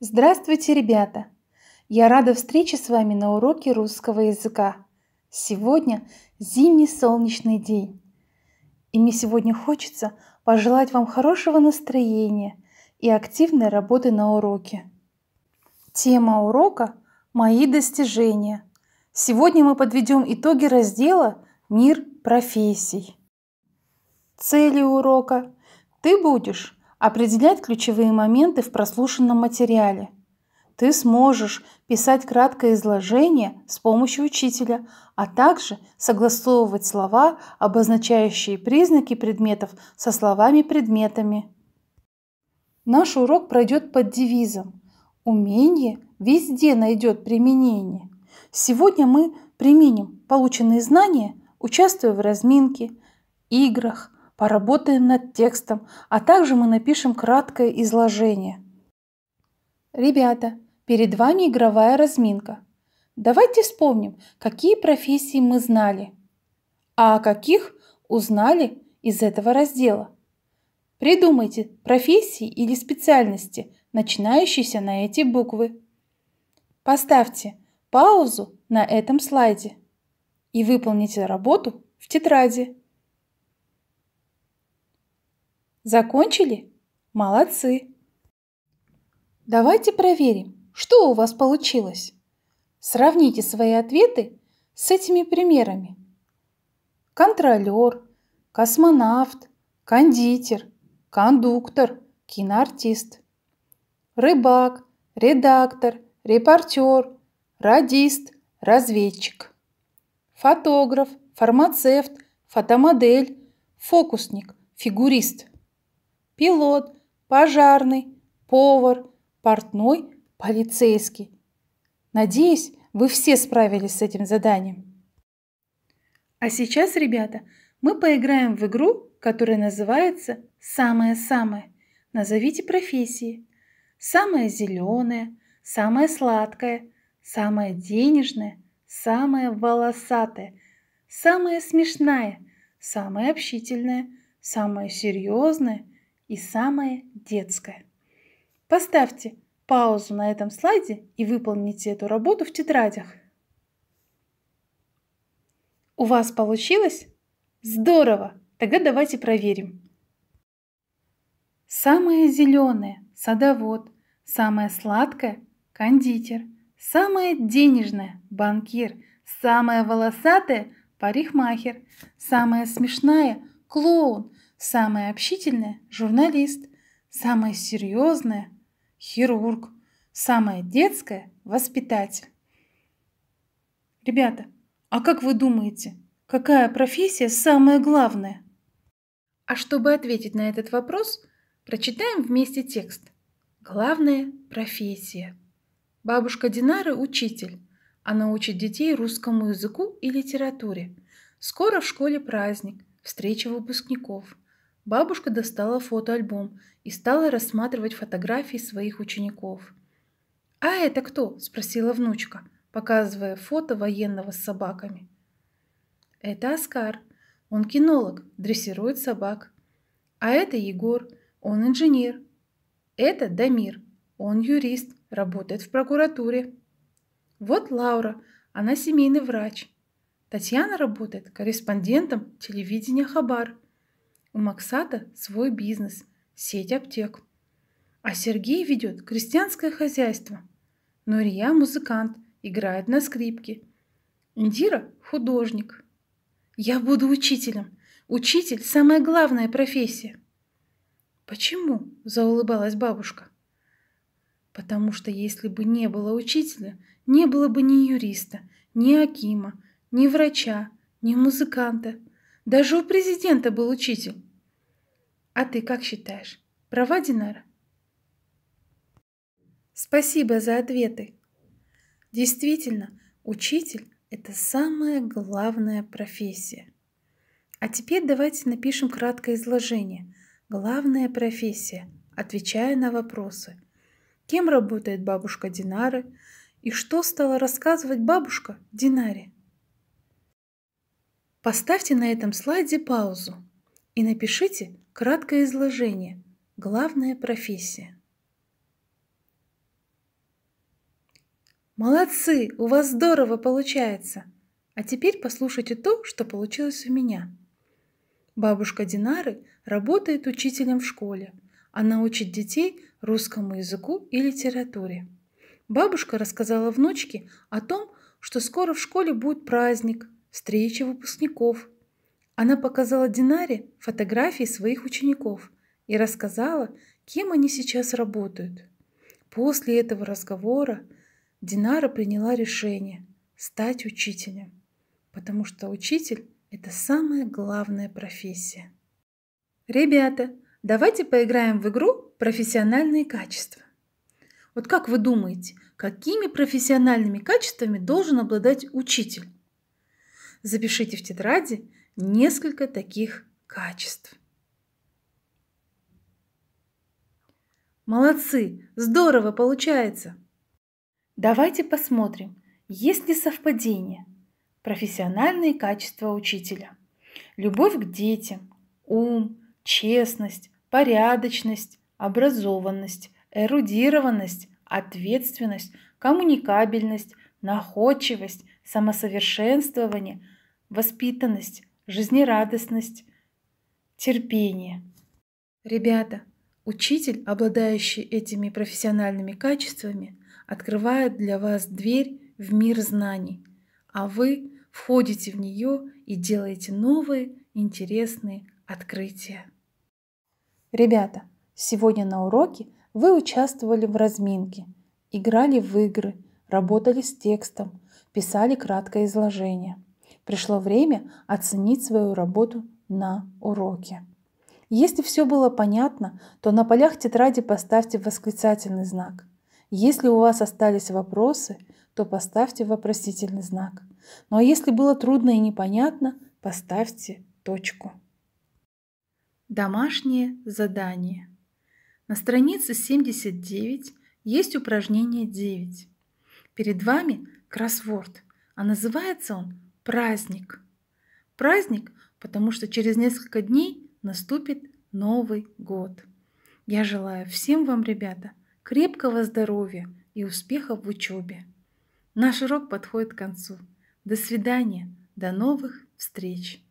Здравствуйте, ребята! Я рада встрече с вами на уроке русского языка. Сегодня зимний солнечный день. И мне сегодня хочется пожелать вам хорошего настроения и активной работы на уроке. Тема урока – «Мои достижения». Сегодня мы подведем итоги раздела «Мир профессий». Цели урока – ты будешь определять ключевые моменты в прослушанном материале. Ты сможешь писать краткое изложение с помощью учителя, а также согласовывать слова, обозначающие признаки предметов, со словами-предметами. Наш урок пройдет под девизом «Умение везде найдет применение». Сегодня мы применим полученные знания, участвуя в разминке, играх, поработаем над текстом, а также мы напишем краткое изложение. Ребята, перед вами игровая разминка. Давайте вспомним, какие профессии мы знали, а о каких узнали из этого раздела. Придумайте профессии или специальности, начинающиеся на эти буквы. Поставьте паузу на этом слайде и выполните работу в тетради. Закончили? Молодцы! Давайте проверим, что у вас получилось. Сравните свои ответы с этими примерами. Контролер, космонавт, кондитер, кондуктор, киноартист, рыбак, редактор, репортер, радист, разведчик, фотограф, фармацевт, фотомодель, фокусник, фигурист – пилот, пожарный, повар, портной, полицейский. Надеюсь, вы все справились с этим заданием. А сейчас, ребята, мы поиграем в игру, которая называется «Самое-самое». Назовите профессии. Самое зеленое, самое сладкое, самое денежное, самое волосатое, самое смешное, самое общительное, самое серьезное – и самое детское. Поставьте паузу на этом слайде и выполните эту работу в тетрадях. У вас получилось? Здорово! Тогда давайте проверим. Самое зеленое – садовод, самое сладкое – кондитер, самое денежное – банкир, самое волосатое – парикмахер, самая смешная – клоун – Самая общительная – журналист. Самая серьезная – хирург. Самая детская – воспитатель. Ребята, а как вы думаете, какая профессия самая главная? А чтобы ответить на этот вопрос, прочитаем вместе текст. Главная профессия. Бабушка Динара – учитель. Она учит детей русскому языку и литературе. Скоро в школе праздник, встреча выпускников – Бабушка достала фотоальбом и стала рассматривать фотографии своих учеников. «А это кто?» – спросила внучка, показывая фото военного с собаками. «Это Оскар. Он кинолог, дрессирует собак. А это Егор. Он инженер. Это Дамир. Он юрист, работает в прокуратуре. Вот Лаура. Она семейный врач. Татьяна работает корреспондентом телевидения «Хабар». У Максата свой бизнес, сеть аптек. А Сергей ведет крестьянское хозяйство. Но музыкант, играет на скрипке. Индира – художник. Я буду учителем. Учитель – самая главная профессия. Почему? – заулыбалась бабушка. Потому что если бы не было учителя, не было бы ни юриста, ни акима, ни врача, ни музыканта – даже у президента был учитель. А ты как считаешь? Права, Динара? Спасибо за ответы. Действительно, учитель – это самая главная профессия. А теперь давайте напишем краткое изложение. Главная профессия, отвечая на вопросы. Кем работает бабушка Динары? И что стала рассказывать бабушка Динаре? Поставьте на этом слайде паузу и напишите краткое изложение «Главная профессия». Молодцы, у вас здорово получается. А теперь послушайте то, что получилось у меня. Бабушка Динары работает учителем в школе. Она учит детей русскому языку и литературе. Бабушка рассказала внучке о том, что скоро в школе будет праздник, встречи выпускников. Она показала Динаре фотографии своих учеников и рассказала, кем они сейчас работают. После этого разговора Динара приняла решение стать учителем, потому что учитель – это самая главная профессия. Ребята, давайте поиграем в игру «Профессиональные качества». Вот как вы думаете, какими профессиональными качествами должен обладать учитель? запишите в тетради несколько таких качеств. Молодцы! Здорово получается! Давайте посмотрим, есть ли совпадение. Профессиональные качества учителя. Любовь к детям, ум, честность, порядочность, образованность, эрудированность, ответственность, коммуникабельность, находчивость, самосовершенствование, воспитанность, жизнерадостность, терпение. Ребята, учитель, обладающий этими профессиональными качествами, открывает для вас дверь в мир знаний, а вы входите в нее и делаете новые интересные открытия. Ребята, сегодня на уроке вы участвовали в разминке, играли в игры – работали с текстом, писали краткое изложение. Пришло время оценить свою работу на уроке. Если все было понятно, то на полях тетради поставьте восклицательный знак. Если у вас остались вопросы, то поставьте вопросительный знак. Ну а если было трудно и непонятно, поставьте точку. Домашнее задание. На странице 79 есть упражнение 9. Перед вами кроссворд, а называется он «Праздник». Праздник, потому что через несколько дней наступит Новый год. Я желаю всем вам, ребята, крепкого здоровья и успехов в учебе. Наш урок подходит к концу. До свидания, до новых встреч!